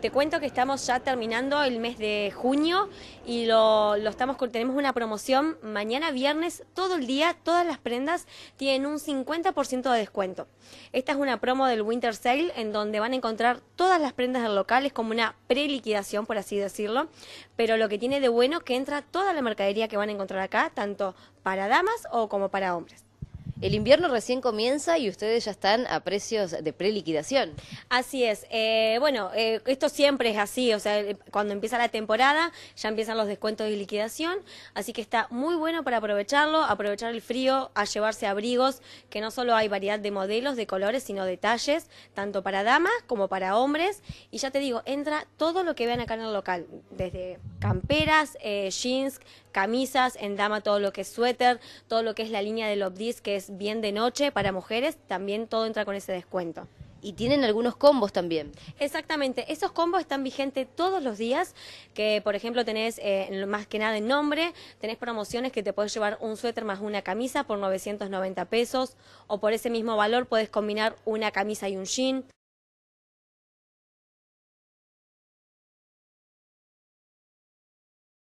Te cuento que estamos ya terminando el mes de junio y lo, estamos tenemos una promoción mañana viernes todo el día todas las prendas tienen un 50% de descuento. Esta es una promo del Winter Sale en donde van a encontrar todas las prendas del local es como una preliquidación por así decirlo, pero lo que tiene de bueno es que entra toda la mercadería que van a encontrar acá tanto para damas o como para hombres. El invierno recién comienza y ustedes ya están a precios de preliquidación. Así es. Eh, bueno, eh, esto siempre es así. O sea, eh, cuando empieza la temporada ya empiezan los descuentos de liquidación. Así que está muy bueno para aprovecharlo, aprovechar el frío, a llevarse abrigos, que no solo hay variedad de modelos, de colores, sino detalles, tanto para damas como para hombres. Y ya te digo, entra todo lo que vean acá en el local, desde camperas, jeans, camisas, en dama todo lo que es suéter, todo lo que es la línea de Lobdis que es bien de noche para mujeres, también todo entra con ese descuento. Y tienen algunos combos también. Exactamente, esos combos están vigentes todos los días, que por ejemplo tenés eh, más que nada en nombre, tenés promociones que te puedes llevar un suéter más una camisa por 990 pesos, o por ese mismo valor puedes combinar una camisa y un jean.